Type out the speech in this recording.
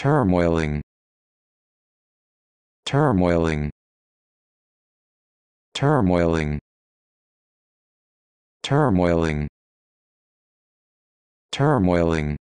turmoiling turmoiling turmoiling turmoiling turmoiling